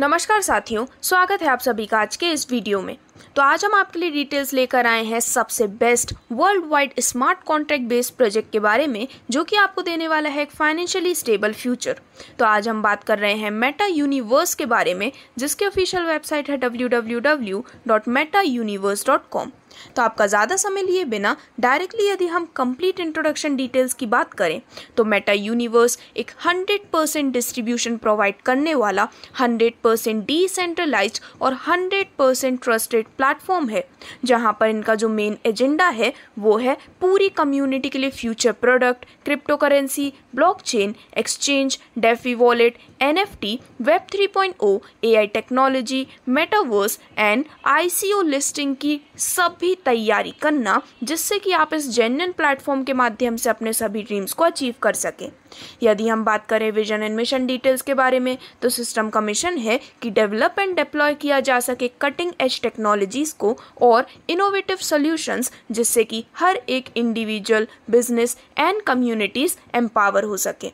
नमस्कार साथियों स्वागत है आप सभी का आज के इस वीडियो में तो आज हम आपके लिए डिटेल्स लेकर आए हैं सबसे best world wide smart contract based project के बारे में जो कि आपको देने वाला है एक फाइनेंशियली स्टेबल फ्यूचर तो आज हम बात कर रहे हैं मेटा यूनिवर्स के बारे में जिसकी ऑफिशियल वेबसाइट है डब्ल्यू तो आपका ज़्यादा समय लिए बिना डायरेक्टली यदि हम कंप्लीट इंट्रोडक्शन डिटेल्स की बात करें तो मेटा यूनिवर्स एक 100 परसेंट डिस्ट्रीब्यूशन प्रोवाइड करने वाला 100 परसेंट डिसेंट्रलाइज और 100 परसेंट ट्रस्टेड प्लेटफॉर्म है जहाँ पर इनका जो मेन एजेंडा है वो है पूरी कम्युनिटी के लिए future product crypto currency chain exchange DeFi wallet N F T web three point O A I technology metaverse and I C O listing की सभी की तैयारी करना जिससे कि आप इस जेन्यन प्लेटफॉर्म के माध्यम से अपने सभी ड्रीम्स को अचीव कर सकें यदि हम बात करें विजन एंड मिशन डिटेल्स के बारे में तो सिस्टम का मिशन है कि डेवलप एंड डिप्लॉय किया जा सके कटिंग एज टेक्नोलॉजीज़ को और इनोवेटिव सॉल्यूशंस जिससे कि हर एक individual business and communities empower हो सकें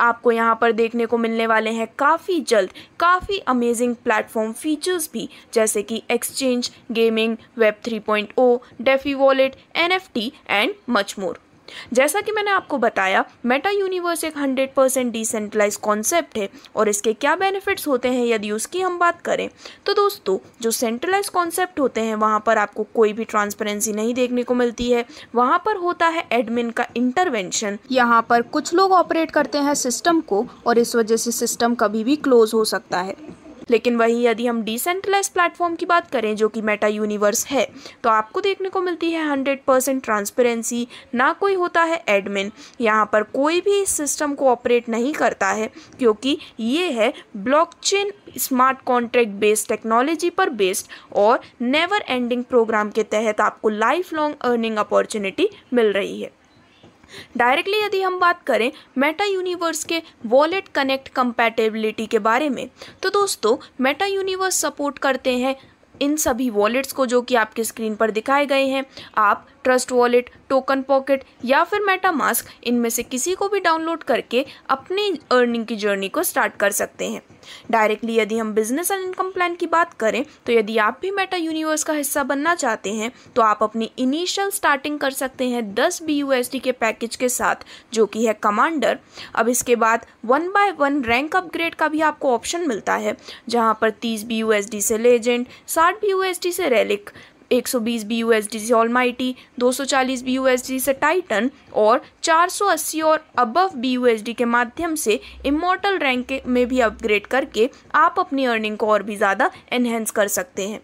आपको यहाँ पर देखने को मिलने वाले हैं काफ़ी जल्द काफ़ी अमेजिंग प्लेटफॉर्म फीचर्स भी जैसे कि exchange gaming web 3.0 DeFi wallet NFT and much more जैसा कि मैंने आपको बताया मेटा यूनिवर्स एक हंड्रेड परसेंट डिसेंट्रलाइज कॉन्सेप्ट है और इसके क्या बेनिफिट्स होते हैं यदि उसकी हम बात करें तो दोस्तों जो सेंट्रलाइज कॉन्सेप्ट होते हैं वहाँ पर आपको कोई भी ट्रांसपेरेंसी नहीं देखने को मिलती है वहाँ पर होता है एडमिन का इंटरवेंशन यहाँ पर कुछ लोग ऑपरेट करते हैं सिस्टम को और इस वजह से सिस्टम कभी भी क्लोज हो सकता है लेकिन वहीं यदि हम डिसेंट्रलाइज प्लेटफॉर्म की बात करें जो कि मेटा यूनिवर्स है तो आपको देखने को मिलती है हंड्रेड परसेंट ट्रांसपेरेंसी ना कोई होता है एडमिन यहाँ पर कोई भी सिस्टम को ऑपरेट नहीं करता है क्योंकि ये है blockchain smart contract based technology पर बेस्ड और नेवर एंडिंग प्रोग्राम के तहत आपको लाइफ लॉन्ग अर्निंग अपॉर्चुनिटी मिल रही है डायरेक्टली यदि हम बात करें मेटा यूनिवर्स के वॉलेट कनेक्ट कंपैटिबिलिटी के बारे में तो दोस्तों मेटा यूनिवर्स सपोर्ट करते हैं इन सभी वॉलेट्स को जो कि आपके स्क्रीन पर दिखाए गए हैं आप ट्रस्ट वॉलेट टोकन पॉकेट या फिर मेटा मास्क इनमें से किसी को भी डाउनलोड करके अपनी अर्निंग की जर्नी को स्टार्ट कर सकते हैं डायरेक्टली यदि हम बिजनेस एंड इनकम प्लान की बात करें तो यदि आप भी मेटा यूनिवर्स का हिस्सा बनना चाहते हैं तो आप अपनी इनिशियल स्टार्टिंग कर सकते हैं दस बी के पैकेज के साथ जो कि है कमांडर अब इसके बाद one by one rank upgrade का भी आपको ऑप्शन मिलता है जहाँ पर तीस बी से लेजेंड साठ बी से रेलिक 120 BUSD से ऑलमाइटी 240 BUSD से टाइटन और 480 और अबव BUSD के माध्यम से इमोटल रैंक में भी अपग्रेड करके आप अपनी अर्निंग को और भी ज़्यादा एनहेंस कर सकते हैं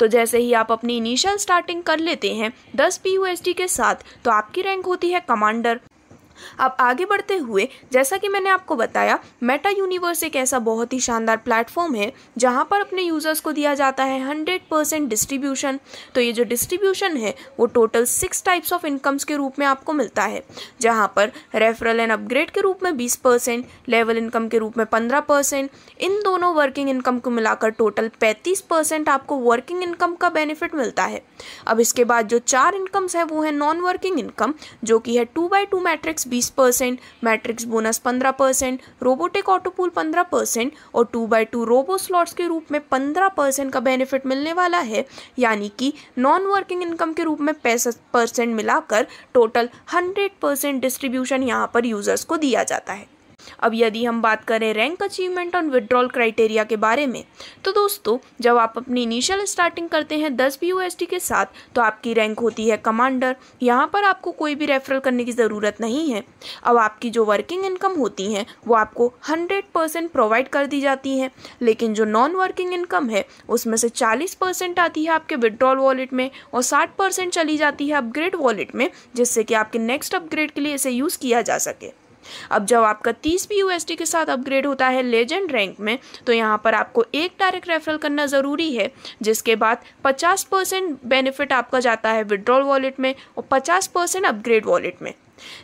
तो जैसे ही आप अपनी इनिशियल स्टार्टिंग कर लेते हैं 10 पी के साथ तो आपकी रैंक होती है कमांडर अब आगे बढ़ते हुए जैसा कि मैंने आपको बताया मेटा यूनिवर्स एक ऐसा बहुत ही शानदार प्लेटफॉर्म है जहाँ पर अपने यूज़र्स को दिया जाता है हंड्रेड परसेंट डिस्ट्रीब्यूशन तो ये जो डिस्ट्रीब्यूशन है वो total six types of incomes के रूप में आपको मिलता है जहाँ पर रेफरल एंड अपग्रेड के रूप में बीस परसेंट लेवल इनकम के रूप में पंद्रह परसेंट इन दोनों वर्किंग इनकम को मिलाकर टोटल पैंतीस परसेंट आपको वर्किंग इनकम का बेनिफिट मिलता है अब इसके बाद जो चार इनकम्स है वो है नॉन वर्किंग इनकम जो कि है टू बाई टू मैट्रिक्स बीस परसेंट मैट्रिक्स बोनस पंद्रह परसेंट रोबोटिक ऑटोपूल पंद्रह परसेंट और two by two robo slots के रूप में पंद्रह परसेंट का बेनिफिट मिलने वाला है यानी कि नॉन वर्किंग इनकम के रूप में पैंसठ परसेंट मिलाकर टोटल हंड्रेड परसेंट डिस्ट्रीब्यूशन यहाँ पर यूज़र्स को दिया जाता है अब यदि हम बात करें रैंक अचीवमेंट और विड्रॉल क्राइटेरिया के बारे में तो दोस्तों जब आप अपनी इनिशियल स्टार्टिंग करते हैं दस बी के साथ तो आपकी रैंक होती है कमांडर यहाँ पर आपको कोई भी रेफरल करने की ज़रूरत नहीं है अब आपकी जो वर्किंग इनकम होती हैं वो आपको हंड्रेड परसेंट प्रोवाइड कर दी जाती हैं लेकिन जो नॉन वर्किंग इनकम है उसमें से चालीस परसेंट आती है आपके विड्रॉल वॉलेट में और साठ परसेंट चली जाती है अपग्रेड वॉलेट में जिससे कि आपके नेक्स्ट अपग्रेड के लिए इसे यूज़ किया जा सके अब जब आपका तीस पी के साथ अपग्रेड होता है लेजेंड रैंक में तो यहाँ पर आपको एक डायरेक्ट रेफरल करना ज़रूरी है जिसके बाद पचास परसेंट बेनिफिट आपका जाता है विड्रॉल वॉलेट में और पचास परसेंट अपग्रेड वॉलेट में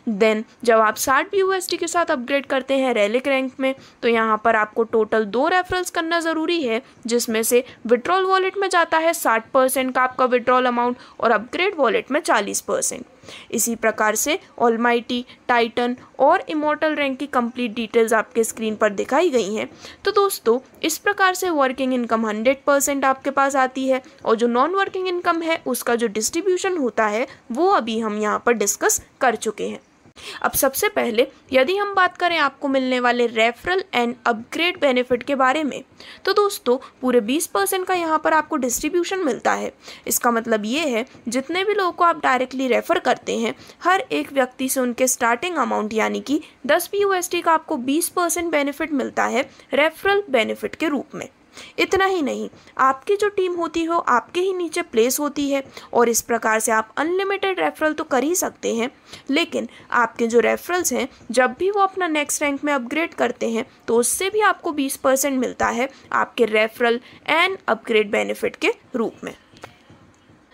देन जब आप साठ बी यू के साथ अपग्रेड करते हैं रैलिक रैंक में तो यहाँ पर आपको टोटल दो रेफरल्स करना ज़रूरी है जिसमें से विड्रॉल वॉलेट में जाता है साठ परसेंट का आपका विड्रॉल अमाउंट और अपग्रेड वॉलेट में चालीस परसेंट इसी प्रकार से ऑलमाइटी टाइटन और इमोटल रैंक की कंप्लीट डिटेल्स आपके स्क्रीन पर दिखाई गई हैं तो दोस्तों इस प्रकार से वर्किंग इनकम हंड्रेड परसेंट आपके पास आती है और जो नॉन वर्किंग इनकम है उसका जो डिस्ट्रीब्यूशन होता है वो अभी हम यहाँ पर डिस्कस कर चुके हैं अब सबसे पहले यदि हम बात करें आपको मिलने वाले रेफरल एंड अपग्रेड बेनिफिट के बारे में तो दोस्तों पूरे 20 परसेंट का यहाँ पर आपको डिस्ट्रीब्यूशन मिलता है इसका मतलब ये है जितने भी लोगों को आप डायरेक्टली रेफ़र करते हैं हर एक व्यक्ति से उनके स्टार्टिंग अमाउंट यानी कि दस पी का आपको बीस बेनिफिट मिलता है रेफरल बेनिफिट के रूप में इतना ही नहीं आपकी जो टीम होती हो आपके ही नीचे प्लेस होती है और इस प्रकार से आप अनलिमिटेड रेफरल तो कर ही सकते हैं लेकिन आपके जो रेफरल्स हैं जब भी वो अपना नेक्स्ट रैंक में अपग्रेड करते हैं तो उससे भी आपको बीस परसेंट मिलता है आपके रेफरल एंड अपग्रेड बेनिफिट के रूप में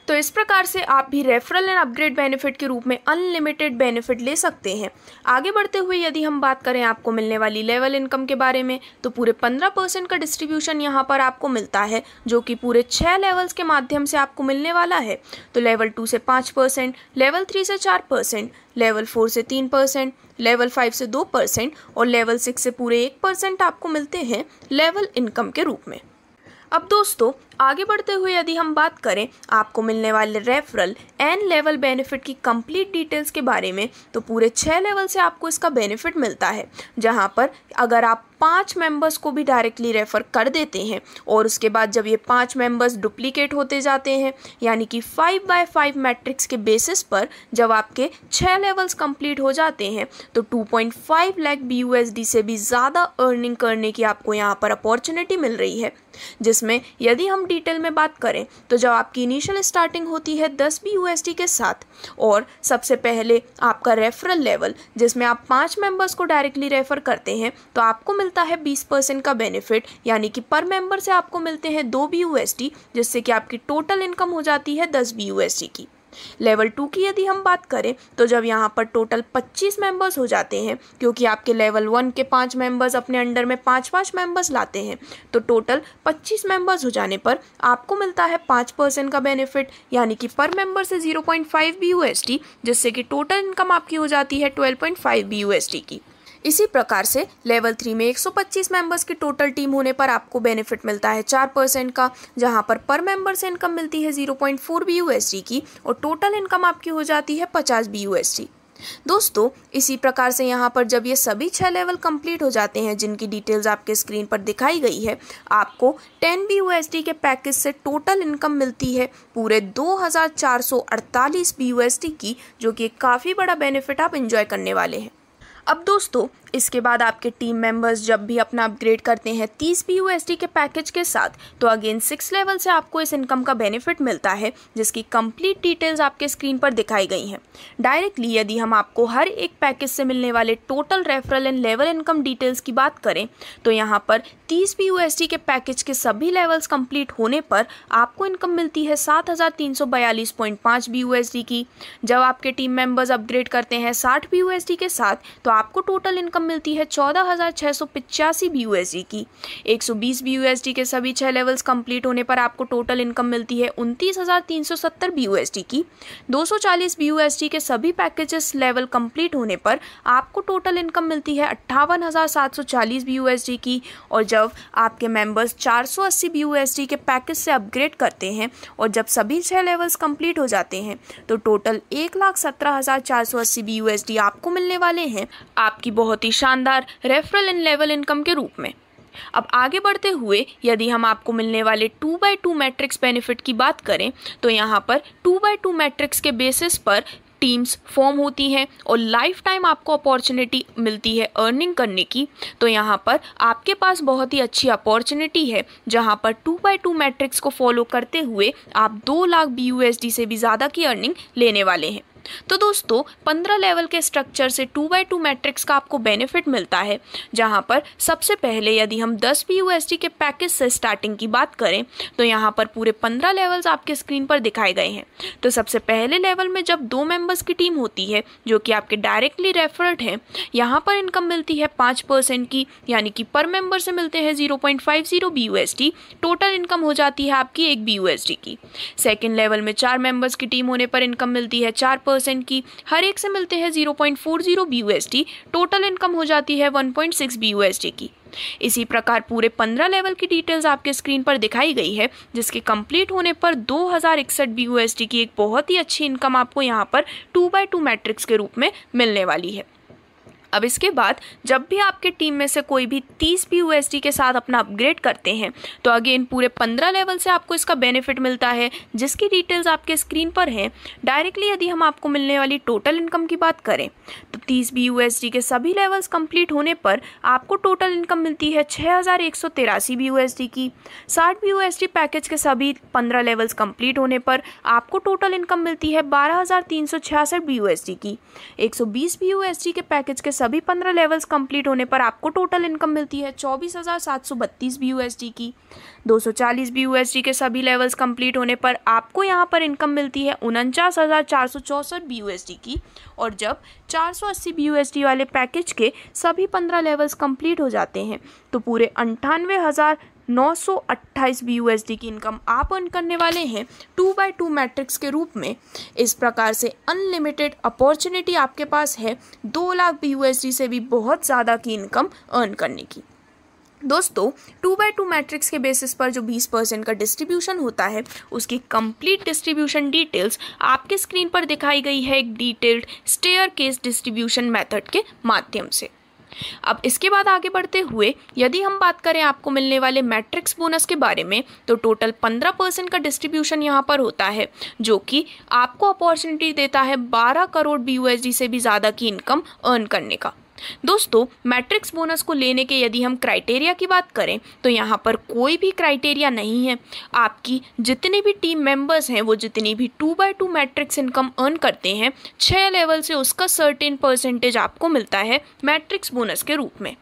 तो इस प्रकार से आप भी रेफरल एंड अपग्रेड बेनिफिट के रूप में अनलिमिटेड बेनिफिट ले सकते हैं आगे बढ़ते हुए यदि हम बात करें आपको मिलने वाली लेवल इनकम के बारे में तो पूरे पंद्रह परसेंट का डिस्ट्रीब्यूशन यहाँ पर आपको मिलता है जो कि पूरे छः लेवल्स के माध्यम से आपको मिलने वाला है तो लेवल टू से पाँच परसेंट लेवल थ्री से चार परसेंट लेवल फोर से तीन परसेंट लेवल फाइव से दो परसेंट और लेवल सिक्स से पूरे एक परसेंट आपको मिलते हैं लेवल इनकम के रूप में अब दोस्तों आगे बढ़ते हुए यदि हम बात करें आपको मिलने वाले रेफरल एन लेवल बेनिफिट की कंप्लीट डिटेल्स के बारे में तो पूरे छः लेवल से आपको इसका बेनिफिट मिलता है जहाँ पर अगर आप पाँच मेंबर्स को भी डायरेक्टली रेफ़र कर देते हैं और उसके बाद जब ये पाँच मेंबर्स डुप्लीकेट होते जाते हैं यानी कि फाइव बाय फाइव मैट्रिक्स के बेसिस पर जब आपके छः लेवल्स कंप्लीट हो जाते हैं तो 2.5 लाख बी से भी ज़्यादा अर्निंग करने की आपको यहाँ पर अपॉर्चुनिटी मिल रही है जिसमें यदि हम डिटेल में बात करें तो जब आपकी इनिशियल स्टार्टिंग होती है दस बी यू के साथ और सबसे पहले आपका रेफरल लेवल जिसमें आप पाँच मेंबर्स को डायरेक्टली रेफर करते हैं तो आपको मिलता है बीस परसेंट का बेनिफिट यानी कि पर मेंबर से आपको मिलते हैं दो बी जिससे कि आपकी टोटल इनकम हो जाती है दस बी की लेवल टू की यदि हम बात करें तो जब यहाँ पर टोटल पच्चीस मेंबर्स हो जाते हैं क्योंकि आपके लेवल वन के पाँच मेंबर्स अपने अंडर में पाँच पाँच मेंबर्स लाते हैं तो टोटल पच्चीस मेंबर्स हो जाने पर आपको मिलता है पाँच परसेंट का बेनिफिट यानी कि पर मेंबर से zero point five B U S T जिससे कि टोटल इनकम आपकी हो जाती है twelve point five B U S T की इसी प्रकार से लेवल थ्री में 125 मेंबर्स की टोटल टीम होने पर आपको बेनिफिट मिलता है चार परसेंट का जहां पर पर मेंबर से इनकम मिलती है 0.4 पॉइंट की और टोटल इनकम आपकी हो जाती है 50 बी दोस्तों इसी प्रकार से यहाँ पर जब ये सभी छः लेवल कंप्लीट हो जाते हैं जिनकी डिटेल्स आपके स्क्रीन पर दिखाई गई है आपको 10 बी यूएसडी के पैकेज से टोटल इनकम मिलती है पूरे 2448 बी की जो कि काफ़ी बड़ा बेनिफिट आप इन्जॉय करने वाले हैं अब दोस्तों इसके बाद आपके टीम मेंबर्स जब भी अपना अपग्रेड करते हैं तीस पी यूएसडी के पैकेज के साथ तो अगेन सिक्स लेवल से आपको इस इनकम का बेनिफिट मिलता है जिसकी कंप्लीट डिटेल्स आपके स्क्रीन पर दिखाई गई हैं डायरेक्टली यदि हम आपको हर एक पैकेज से मिलने वाले total referral and level income details की बात करें तो यहाँ पर तीस पी यूएसडी के पैकेज के सभी लेवल्स कम्प्लीट होने पर आपको इनकम मिलती है सात हज़ार तीन सौ बयालीस पॉइंट पाँच बी यूएसडी की जब आपके टीम मेंबर्स अपग्रेड करते हैं साठ बी यूएसडी के साथ तो आपको टोटल इनकम रकम मिलती है चौदह हज़ार छः सौ पिचासी बी की एक सौ बीस बी के सभी छः लेवल्स कंप्लीट होने पर आपको टोटल इनकम मिलती है उनतीस हज़ार तीन सौ सत्तर बी की दो सौ चालीस बी के सभी पैकेजेस लेवल कंप्लीट होने पर आपको टोटल इनकम मिलती है अट्ठावन हज़ार सात सौ चालीस बी की और जब आपके मेंबर्स 480 BUSD के पैकेज से अपग्रेड करते हैं और जब सभी छः लेवल्स कंप्लीट हो जाते हैं तो टोटल एक लाख सत्रह हज़ार चार सौ अस्सी बी आपको मिलने वाले हैं आपकी बहुत ही शानदार रेफरल इन लेवल इनकम के रूप में अब आगे बढ़ते हुए यदि हम आपको मिलने वाले two by two matrix benefit की बात करें तो यहाँ पर टू बाई टू मैट्रिक्स के बेसिस पर टीम्स फॉर्म होती हैं और लाइफ टाइम आपको अपॉर्चुनिटी मिलती है अर्निंग करने की तो यहाँ पर आपके पास बहुत ही अच्छी अपॉर्चुनिटी है जहाँ पर टू बाई टू मैट्रिक्स को फॉलो करते हुए आप दो लाख बी से भी ज़्यादा की अर्निंग लेने वाले हैं तो दोस्तों 15 लेवल के स्ट्रक्चर से 2 बाई टू मैट्रिक्स का आपको बेनिफिट मिलता है जहां पर सबसे पहले यदि हम 10 पी यूएसडी के पैकेज से स्टार्टिंग की बात करें तो यहां पर पूरे 15 लेवल्स आपके स्क्रीन पर दिखाए गए हैं तो सबसे पहले लेवल में जब दो मेंबर्स की टीम होती है जो कि आपके डायरेक्टली रेफर्ड हैं यहाँ पर इनकम मिलती है पाँच की यानी कि पर मेम्बर से मिलते हैं जीरो पॉइंट टोटल इनकम हो जाती है आपकी एक बी की सेकेंड लेवल में चार मेंबर्स की टीम होने पर इनकम मिलती है चार परसेंट की हर एक से मिलते हैं zero point four zero B U S T total income हो जाती है one point six B U S T की इसी प्रकार पूरे पंद्रह लेवल की डिटेल्स आपके स्क्रीन पर दिखाई गई है जिसके कंप्लीट होने पर दो हज़ार इकसठ बी यू एस टी की एक बहुत ही अच्छी इनकम आपको यहाँ पर टू बाई टू मैट्रिक्स के रूप में मिलने वाली है अब इसके बाद जब भी आपके टीम में से कोई भी तीस पी यूएसडी के साथ अपना अपग्रेड करते हैं तो अगेन पूरे पंद्रह लेवल से आपको इसका बेनिफिट मिलता है जिसकी डिटेल्स आपके स्क्रीन पर हैं डायरेक्टली यदि हम आपको मिलने वाली टोटल इनकम की बात करें तो तीस बी यूएसडी के सभी लेवल्स कंप्लीट होने पर आपको टोटल इनकम मिलती है छः हज़ार एक सौ तिरासी की साठ बी यूएसडी पैकेज के सभी पंद्रह लेवल्स कम्प्लीट होने पर आपको टोटल इनकम मिलती है बारह हज़ार तीन सौ छियासठ बी की एक सौ बीस बी के पैकेज के सभी पंद्रह लेवल्स कंप्लीट होने पर आपको टोटल इनकम मिलती है चौबीस हज़ार सात सौ बत्तीस बी यू एस डी की दो सौ चालीस बी यू एस डी के सभी लेवल्स कंप्लीट होने पर आपको यहाँ पर इनकम मिलती है उनचास हज़ार चार सौ चौंसठ बी यू एस डी की और जब चार सौ अस्सी बी यू एस डी वाले पैकेज के सभी पंद्रह लेवल्स कंप्लीट हो जाते हैं तो पूरे अंठानवे हज़ार नौ सौ अट्ठाईस बी की इनकम आप अर्न करने वाले हैं टू बाई टू मैट्रिक्स के रूप में इस प्रकार से अनलिमिटेड अपॉर्चुनिटी आपके पास है दो लाख बी से भी बहुत ज़्यादा की इनकम अर्न करने की दोस्तों टू बाई टू मैट्रिक्स के बेसिस पर जो 20 परसेंट का डिस्ट्रीब्यूशन होता है उसकी कंप्लीट डिस्ट्रीब्यूशन डिटेल्स आपके स्क्रीन पर दिखाई गई है एक detailed staircase distribution method के माध्यम से अब इसके बाद आगे बढ़ते हुए यदि हम बात करें आपको मिलने वाले मैट्रिक्स बोनस के बारे में तो टोटल पंद्रह परसेंट का डिस्ट्रीब्यूशन यहाँ पर होता है जो कि आपको अपॉर्चुनिटी देता है बारह करोड़ बी से भी ज़्यादा की इनकम अर्न करने का दोस्तों मैट्रिक्स बोनस को लेने के यदि हम क्राइटेरिया की बात करें तो यहाँ पर कोई भी क्राइटेरिया नहीं है आपकी जितने भी टीम मेंबर्स हैं वो जितनी भी two by two matrix income earn करते हैं छः लेवल से उसका सर्टेन परसेंटेज आपको मिलता है मैट्रिक्स बोनस के रूप में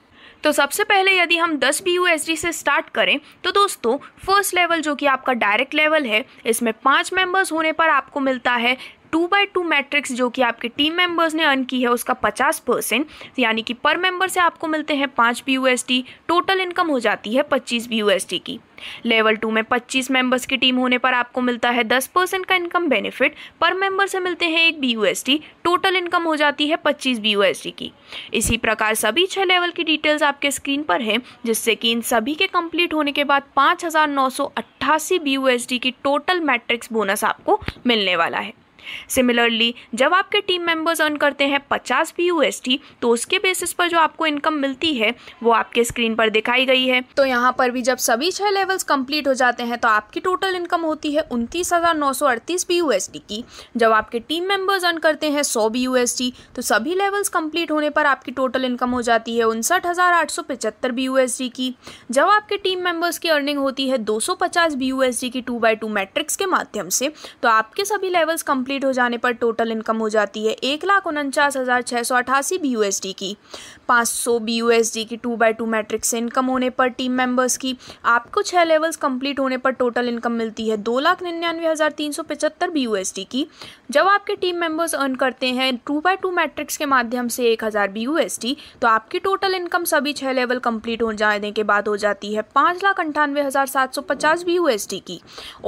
तो सबसे पहले यदि हम 10 बी से स्टार्ट करें तो दोस्तों फर्स्ट लेवल जो कि आपका डायरेक्ट लेवल है इसमें पाँच मेंबर्स होने पर आपको मिलता है टू बाई टू मैट्रिक्स जो कि आपके टीम मेंबर्स ने अर्न की है उसका पचास परसेंट यानी कि पर मेंबर से आपको मिलते हैं पाँच बी टी टोटल इनकम हो जाती है पच्चीस बी टी की लेवल टू में पच्चीस मेंबर्स की टीम होने पर आपको मिलता है दस परसेंट का इनकम बेनिफिट पर मेंबर से मिलते हैं एक बी टी टोटल इनकम हो जाती है पच्चीस बी टी की इसी प्रकार सभी छः लेवल की डिटेल्स आपके स्क्रीन पर हैं जिससे कि इन सभी के कंप्लीट होने के बाद पाँच हज़ार नौ सौ अट्ठासी बी यूएसडी की टोटल मैट्रिक्स बोनस आपको मिलने वाला है सिमिलरली जब आपके टीम मेंबर्स अर्न करते हैं पचास भी यूएसटी तो उसके बेसिस पर जो आपको इनकम मिलती है वो आपके स्क्रीन पर दिखाई गई है तो यहाँ पर भी जब सभी छह लेवल्स कंप्लीट हो जाते हैं तो आपकी टोटल इनकम होती है उनतीस हज़ार नौ सौ अड़तीस भी यूएसडी की जब आपके टीम मेंबर्स अर्न करते हैं सौ बी यूएसडी तो सभी लेवल्स कंप्लीट होने पर आपकी टोटल इनकम हो जाती है उनसठ हज़ार आठ सौ भी यूएसडी की जब आपके टीम मेंबर्स की अर्निंग होती है दो सौ पचास बी यूएसडी की टू बाई टू मैट्रिक्स के माध्यम से तो आपके सभी लेवल्स कंप्लीट कंप्लीट हो जाने पर टोटल इनकम हो जाती है एक लाख उनचास हज़ार छः सौ अठासी बी की पाँच सौ बी यू एस डी की two by two matrix income होने पर टीम मेंबर्स की आपको छः लेवल्स कंप्लीट होने पर टोटल इनकम मिलती है दो लाख निन्यानवे हज़ार तीन सौ पचहत्तर बी यू एस डी की जब आपके टीम मेंबर्स अर्न करते हैं टू बाई टू मैट्रिक्स के माध्यम से एक हज़ार बी यू एस डी तो आपकी टोटल इनकम सभी छः लेवल कंप्लीट हो जाने के बाद हो जाती है पाँच लाख अंठानवे हज़ार सात सौ पचास बी यू एस डी की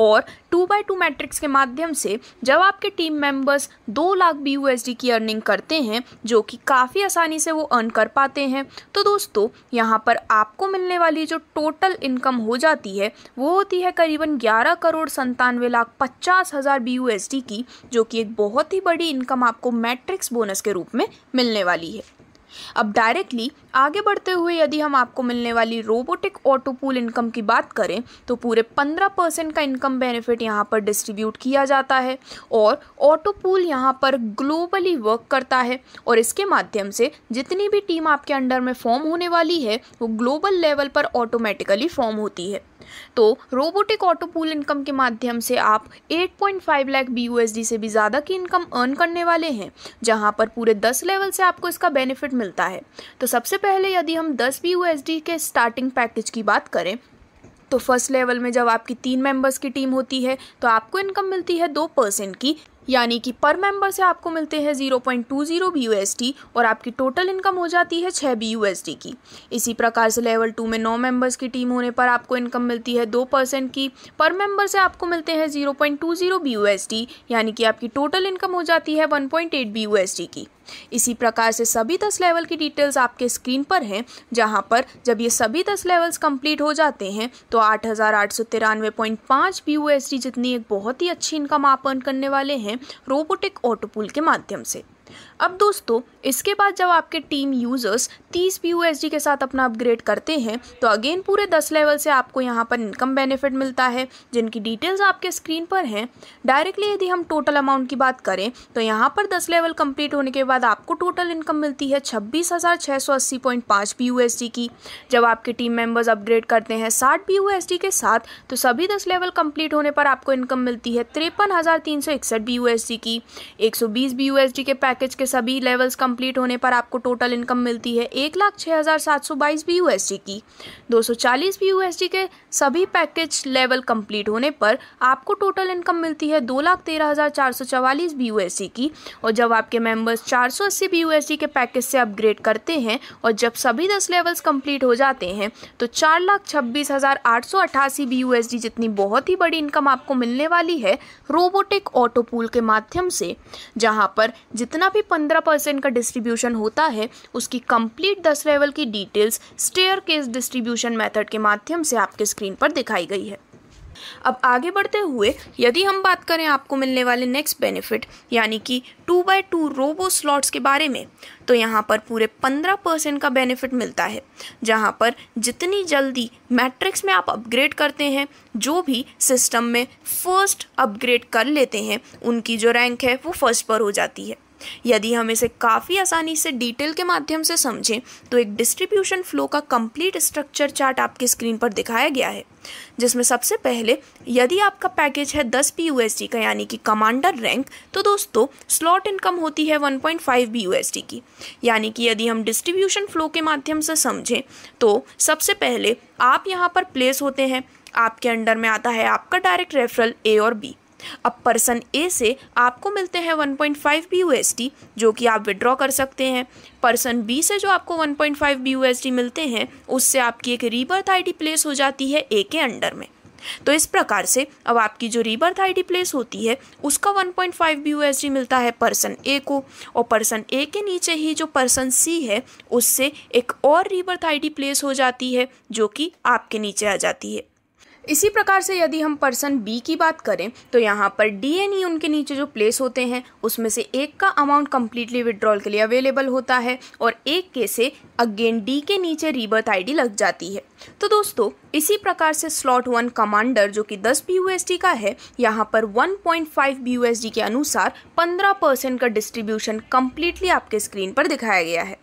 और टू बाई टू मैट्रिक्स के माध्यम से जब आपके टीम मेंबर्स दो lakh B U S D की अर्निंग करते हैं जो कि काफ़ी आसानी से वो अर्न कर पाते हैं तो दोस्तों यहाँ पर आपको मिलने वाली जो टोटल इनकम हो जाती है वो होती है करीबन ग्यारह करोड़ संतानवे लाख पचास हज़ार बी की जो कि एक बहुत ही बड़ी इनकम आपको मैट्रिक्स बोनस के रूप में मिलने वाली है अब डायरेक्टली आगे बढ़ते हुए यदि हम आपको मिलने वाली रोबोटिक ऑटो पूल इनकम की बात करें तो पूरे पंद्रह परसेंट का इनकम बेनिफिट यहाँ पर डिस्ट्रीब्यूट किया जाता है और ऑटो पूल यहाँ पर ग्लोबली वर्क करता है और इसके माध्यम से जितनी भी टीम आपके अंडर में फॉर्म होने वाली है वो ग्लोबल लेवल पर ऑटोमेटिकली फॉर्म होती है तो रोबोटिक ऑटो पूल इनकम के माध्यम से आप 8.5 लाख बी से भी ज़्यादा की इनकम अर्न करने वाले हैं जहाँ पर पूरे 10 लेवल से आपको इसका बेनिफिट मिलता है तो सबसे पहले यदि हम 10 बी के स्टार्टिंग पैकेज की बात करें तो फर्स्ट लेवल में जब आपकी तीन मेंबर्स की टीम होती है तो आपको इनकम मिलती है दो परसेंट की यानी कि पर मेंबर से आपको मिलते हैं zero point two zero B और आपकी टोटल इनकम हो जाती है छः बी की इसी प्रकार से लेवल टू में नौ मेंबर्स की टीम होने पर आपको इनकम मिलती है दो परसेंट की पर मेंबर से आपको मिलते हैं zero point two zero B यानी कि आपकी टोटल इनकम हो जाती है वन पॉइंट एट बी की इसी प्रकार से सभी दस लेवल की डिटेल्स आपके स्क्रीन पर हैं जहाँ पर जब ये सभी दस लेवल्स कंप्लीट हो जाते हैं तो आठ हज़ार आठ सौ तिरानवे पॉइंट पाँच बी जितनी एक बहुत ही अच्छी इनकम आप अर्न करने वाले हैं रोबोटिक ऑटोपूल के माध्यम से अब दोस्तों इसके बाद जब आपके टीम यूज़र्स 30 पी के साथ अपना अपग्रेड करते हैं तो अगेन पूरे 10 लेवल से आपको यहाँ पर इनकम बेनिफिट मिलता है जिनकी डिटेल्स आपके स्क्रीन पर हैं डायरेक्टली यदि हम टोटल अमाउंट की बात करें तो यहाँ पर 10 लेवल कंप्लीट होने के बाद आपको टोटल इनकम मिलती है छब्बीस हज़ार सौ अस्सी पॉइंट की जब आपके टीम मेंबर्स अपग्रेड करते हैं साठ पी के साथ तो सभी दस लेवल कंप्लीट होने पर आपको इनकम मिलती है तिरपन हज़ार तीन सौ इकसठ बी की एक सौ बीस बी के पैकेज पैकेज के सभी लेवल्स कंप्लीट होने पर आपको टोटल इनकम मिलती है एक लाख छः हज़ार सात सौ बाईस बी यू एस की दो सौ चालीस बी यू एस डी के सभी पैकेज लेवल कंप्लीट होने पर आपको टोटल इनकम मिलती है दो लाख तेरह हज़ार चार सौ चवालीस बी यू एस की और जब आपके मेंबर्स चार सौ अस्सी बी यू एस डी के पैकेज से अपग्रेड करते हैं और जब सभी दस लेवल्स कंप्लीट हो जाते हैं तो चार लाख छब्बीस हज़ार आठ सौ अट्ठासी बी यू एस डी जितनी बहुत ही बड़ी इनकम आपको मिलने वाली है रोबोटिक ऑटो पूल के माध्यम से जहाँ पर जितना जितना भी पंद्रह परसेंट का डिस्ट्रीब्यूशन होता है उसकी कंप्लीट दस लेवल की details staircase distribution method के माध्यम से आपके स्क्रीन पर दिखाई गई है अब आगे बढ़ते हुए यदि हम बात करें आपको मिलने वाले नेक्स्ट बेनिफिट यानी कि two by two robo slots के बारे में तो यहाँ पर पूरे पंद्रह परसेंट का बेनिफिट मिलता है जहाँ पर जितनी जल्दी मैट्रिक्स में आप अपग्रेड करते हैं जो भी सिस्टम में फर्स्ट अपग्रेड कर लेते हैं उनकी जो रैंक है वो फर्स्ट पर हो जाती है यदि हम इसे काफ़ी आसानी से डिटेल के माध्यम से समझें तो एक डिस्ट्रीब्यूशन फ्लो का कंप्लीट स्ट्रक्चर चार्ट आपके स्क्रीन पर दिखाया गया है जिसमें सबसे पहले यदि आपका पैकेज है दस पी यूएसडी का यानी कि कमांडर रैंक तो दोस्तों स्लॉट इनकम होती है 1.5 पॉइंट बी यूएसडी की यानी कि यदि हम डिस्ट्रीब्यूशन फ्लो के माध्यम से समझें तो सबसे पहले आप यहाँ पर प्लेस होते हैं आपके अंडर में आता है आपका डायरेक्ट रेफरल ए और बी अब पर्सन ए से आपको मिलते हैं 1.5 पॉइंट जो कि आप विड्रॉ कर सकते हैं पर्सन बी से जो आपको 1.5 पॉइंट मिलते हैं उससे आपकी एक रीबर्थ आईडी प्लेस हो जाती है ए के अंडर में तो इस प्रकार से अब आपकी जो रीबर्थ आईडी प्लेस होती है उसका 1.5 पॉइंट मिलता है पर्सन ए को और पर्सन ए के नीचे ही जो पर्सन सी है उससे एक और रीबर्थ आईडी प्लेस हो जाती है जो कि आपके नीचे आ जाती है इसी प्रकार से यदि हम पर्सन बी की बात करें तो यहाँ पर डी एन ई उनके नीचे जो प्लेस होते हैं उसमें से एक का अमाउंट कम्प्लीटली विड्रॉल के लिए अवेलेबल होता है और एक के से अगेन डी के नीचे रीबर्थ आईडी लग जाती है तो दोस्तों इसी प्रकार से स्लॉट वन कमांडर जो कि 10 बी का है यहाँ पर 1.5 बी के अनुसार 15 परसेंट का डिस्ट्रीब्यूशन कम्प्लीटली आपके स्क्रीन पर दिखाया गया है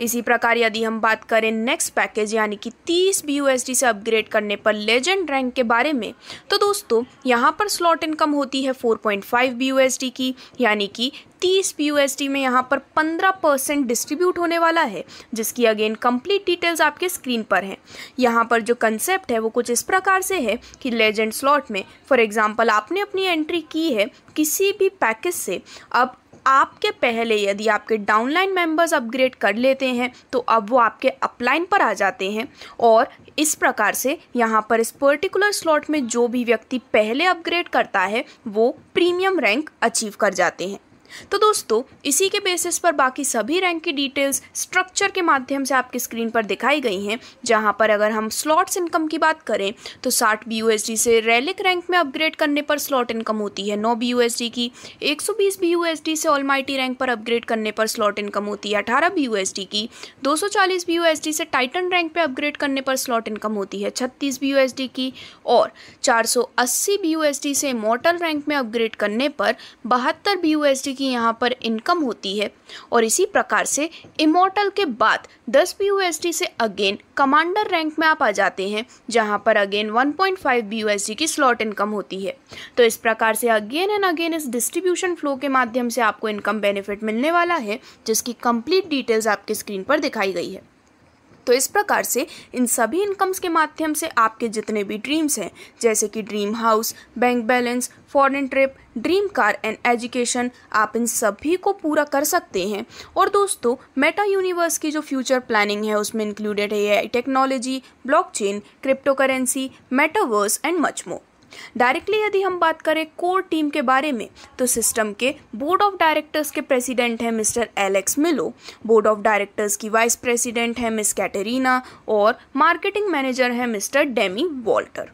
इसी प्रकार यदि हम बात करें नेक्स्ट पैकेज यानी कि 30 बी से अपग्रेड करने पर लेजेंड रैंक के बारे में तो दोस्तों यहाँ पर स्लॉट इनकम होती है 4.5 बी की यानी कि 30 बी में यहाँ पर 15 परसेंट डिस्ट्रीब्यूट होने वाला है जिसकी अगेन कंप्लीट डिटेल्स आपके स्क्रीन पर हैं यहाँ पर जो कंसेप्ट है वो कुछ इस प्रकार से है कि लेजेंड स्लॉट में फॉर एग्जाम्पल आपने अपनी एंट्री की है किसी भी पैकेज से अब आपके पहले यदि आपके डाउनलाइन मेंबर्स अपग्रेड कर लेते हैं तो अब वो आपके अपलाइन पर आ जाते हैं और इस प्रकार से यहाँ पर इस पर्टिकुलर स्लॉट में जो भी व्यक्ति पहले अपग्रेड करता है वो प्रीमियम रैंक अचीव कर जाते हैं तो दोस्तों इसी के बेसिस पर बाकी सभी रैंक की डिटेल्स स्ट्रक्चर के माध्यम से आपकी स्क्रीन पर दिखाई गई हैं जहां पर अगर हम स्लॉट्स इनकम की बात करें तो साठ बी से रैलिक रैंक में अपग्रेड करने पर स्लॉट इनकम होती है नौ बी की एक सौ बीस बी से ऑल रैंक पर अपग्रेड करने पर स्लॉट इनकम होती है अठारह बी की दो सौ चालीस बी से टाइटन रैंक पर अपग्रेड करने पर स्लॉट इनकम होती है छत्तीस बी की और चार सौ अस्सी बी से मॉटल रैंक में अपग्रेड करने पर बहत्तर बी की की यहाँ पर इनकम होती है और इसी प्रकार से इमोटल के बाद 10 बी से अगेन कमांडर रैंक में आप आ जाते हैं जहाँ पर अगेन 1.5 पॉइंट की स्लॉट इनकम होती है तो इस प्रकार से अगेन एंड अगेन इस डिस्ट्रीब्यूशन फ्लो के माध्यम से आपको इनकम बेनिफिट मिलने वाला है जिसकी कंप्लीट डिटेल्स आपके स्क्रीन पर दिखाई गई है तो इस प्रकार से इन सभी इनकम्स के माध्यम से आपके जितने भी ड्रीम्स हैं जैसे कि dream house bank balance foreign trip dream car and education आप इन सभी को पूरा कर सकते हैं और दोस्तों मेटा यूनिवर्स की जो फ्यूचर प्लानिंग है उसमें इंक्लूडेड है technology blockchain crypto currency metaverse and much more directly यदि हम बात करें कोर टीम के बारे में तो सिस्टम के बोर्ड ऑफ डायरेक्टर्स के प्रेसिडेंट हैं mister Alex Milo board of directors की वाइस प्रेसिडेंट हैं मिस कैटरीना और मार्केटिंग मैनेजर हैं मिस्टर डेमी वॉल्टर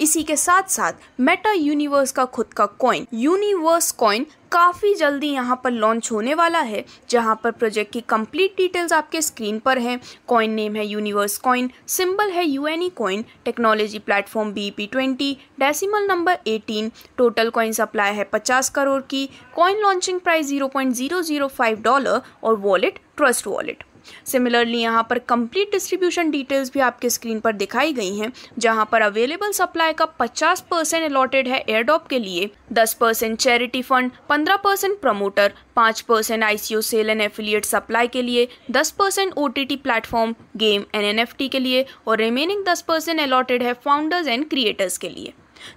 इसी के साथ साथ मेटा यूनिवर्स का खुद का कॉइन यूनिवर्स कॉइन काफ़ी जल्दी यहाँ पर लॉन्च होने वाला है जहाँ पर प्रोजेक्ट की कंप्लीट डिटेल्स आपके स्क्रीन पर हैं कॉइन नेम है यूनिवर्स कॉइन सिंबल है U N E coin technology platform B P twenty decimal number eighteen total coin supply है पचास करोड़ की coin launching price zero point zero zero five dollar और wallet trust wallet similarly यहाँ पर complete distribution details भी आपके screen पर दिखाई गई हैं जहाँ पर अवेलेबल सप्लाई का 50 परसेंट अलॉटेड है एयरडॉप के लिए 10 percent charity fund 15 percent promoter 5 percent ICO sale and affiliate supply के लिए 10 percent O platform game and N के लिए और रिमेनिंग दस परसेंट अलॉटेड है फाउंडर्स एंड क्रिएटर्स के लिए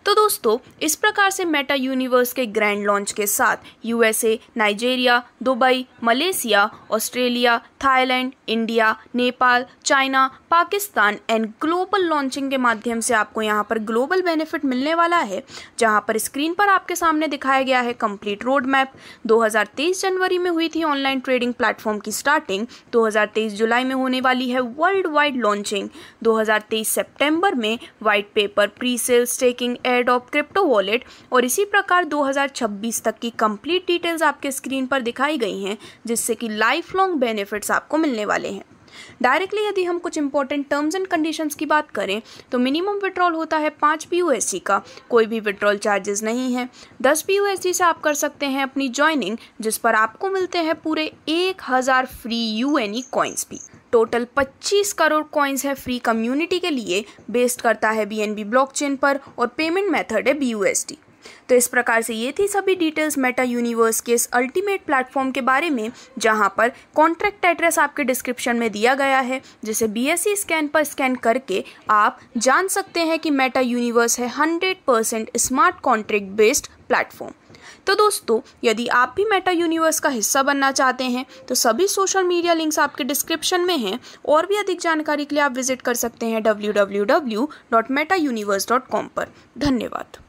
तो दोस्तों इस प्रकार से मेटा यूनिवर्स के ग्रैंड लॉन्च के साथ USA Nigeria Dubai Malaysia Australia Thailand India Nepal China Pakistan and global launching के माध्यम से आपको यहां पर ग्लोबल बेनिफिट मिलने वाला है जहां पर स्क्रीन पर आपके सामने दिखाया गया है कंप्लीट रोड मैप 2023 जनवरी में हुई थी ऑनलाइन ट्रेडिंग प्लेटफॉर्म की स्टार्टिंग 2023 जुलाई में होने वाली है वर्ल्ड वाइड लॉन्चिंग दो हज़ार में white paper pre sales taking in aid of crypto wallet और इसी प्रकार 2026 तक की कंप्लीट डिटेल्स आपके स्क्रीन पर दिखाई गई हैं जिससे कि लाइफ लॉन्ग बेनिफिट्स आपको मिलने वाले हैं डायरेक्टली यदि हम कुछ इंपॉर्टेंट टर्म्स एंड कंडीशंस की बात करें तो मिनिमम विड्रॉल होता है पाँच पी का कोई भी विड्रॉल चार्जेस नहीं है दस पी से आप कर सकते हैं अपनी ज्वाइनिंग जिस पर आपको मिलते हैं पूरे एक हज़ार फ्री यू एन भी टोटल 25 करोड़ कॉइन्स है फ्री कम्युनिटी के लिए बेस्ड करता है बीएनबी ब्लॉकचेन पर और पेमेंट मेथड है बीयूएसडी तो इस प्रकार से ये थी सभी डिटेल्स मेटा यूनिवर्स के इस अल्टीमेट प्लेटफॉर्म के बारे में जहाँ पर कॉन्ट्रैक्ट एड्रेस आपके डिस्क्रिप्शन में दिया गया है जिसे सी स्कैन e पर स्कैन करके आप जान सकते हैं कि मेटा यूनिवर्स है 100% स्मार्ट कॉन्ट्रैक्ट बेस्ड प्लेटफॉर्म तो दोस्तों यदि आप भी मेटा यूनिवर्स का हिस्सा बनना चाहते हैं तो सभी सोशल मीडिया लिंक्स आपके डिस्क्रिप्शन में हैं और भी अधिक जानकारी के लिए आप विजिट कर सकते हैं डब्ल्यू पर धन्यवाद